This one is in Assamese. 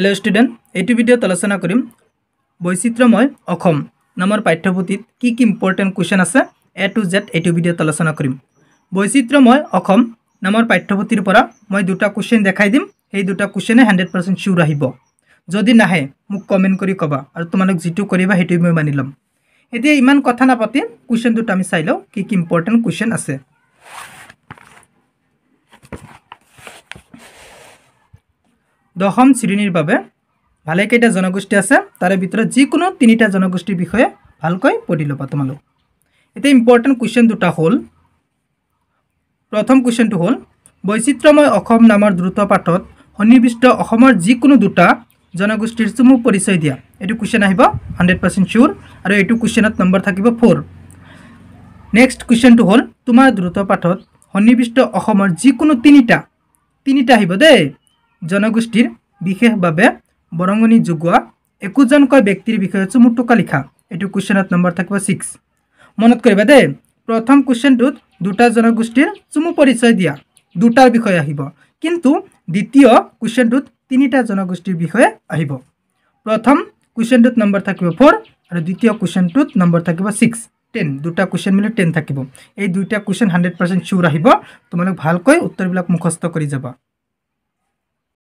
হেল্ল' ষ্টুডেণ্ট এইটো ভিডিঅ'ত আলোচনা কৰিম বৈচিত্ৰময় অসম নামৰ পাঠ্যপুথিত কি কি ইম্পৰ্টেণ্ট কুৱেশ্যন আছে এ টু জেড এইটো ভিডিঅ'ত আলোচনা কৰিম বৈচিত্ৰময় অসম নামৰ পাঠ্যপুথিৰ পৰা মই দুটা কুৱেশ্যন দেখাই দিম সেই দুটা কুৱেশ্যনে হাণ্ড্ৰেড পাৰ্চেণ্ট চিউৰ আহিব যদি নাহে মোক কমেণ্ট কৰি ক'বা আৰু তোমালোক যিটো কৰিবা সেইটোৱে মই মানি ল'ম এতিয়া ইমান কথা নাপাতি কুৱেশ্যন আমি চাই লওঁ কি কি ইম্পৰ্টেণ্ট কুৱেশ্যন আছে দশম শ্ৰেণীৰ বাবে ভালেকেইটা জনগোষ্ঠী আছে তাৰে ভিতৰত যিকোনো তিনিটা জনগোষ্ঠীৰ বিষয়ে ভালকৈ পঢ়ি ল'বা তোমালোক এতিয়া ইম্পৰ্টেণ্ট কুৱেশ্যন দুটা হ'ল প্ৰথম কুৱেশ্যনটো হ'ল বৈচিত্ৰময় অসম নামৰ দ্ৰুত পাঠত সন্নিৱিষ্ট অসমৰ যিকোনো দুটা জনগোষ্ঠীৰ চুমু পৰিচয় দিয়া এইটো কুৱেশ্যন আহিব হাণ্ড্ৰেড পাৰ্চেণ্ট চিয়'ৰ আৰু এইটো কুৱেশ্যনত নম্বৰ থাকিব ফ'ৰ নেক্সট কুৱেশ্যনটো হ'ল তোমাৰ দ্ৰুত পাঠত সন্নিৱিষ্ট অসমৰ যিকোনো তিনিটা তিনিটা আহিব দেই জনগোষ্ঠীৰ বিশেষভাৱে বৰঙণি যোগোৱা একোজনকৈ ব্যক্তিৰ বিষয়ে হৈছে মোৰ টোকা লিখা এইটো কুৱেশ্যনত নম্বৰ থাকিব ছিক্স মনত কৰিবা দেই প্ৰথম কুৱেশ্যনটোত দুটা জনগোষ্ঠীৰ চুমু পৰিচয় দিয়া দুটাৰ বিষয়ে আহিব কিন্তু দ্বিতীয় কুৱেশ্যনটোত তিনিটা জনগোষ্ঠীৰ বিষয়ে আহিব প্ৰথম কুৱেশ্যনটোত নম্বৰ থাকিব ফ'ৰ আৰু দ্বিতীয় কুৱেশ্যনটোত নম্বৰ থাকিব ছিক্স টেন দুটা কুৱেশ্যন মিলি টেন থাকিব এই দুটা কুৱেশ্যন হাণ্ড্ৰেড পাৰ্চেণ্ট চিউৰ আহিব তোমালোক ভালকৈ উত্তৰবিলাক মুখস্থ কৰি যাবা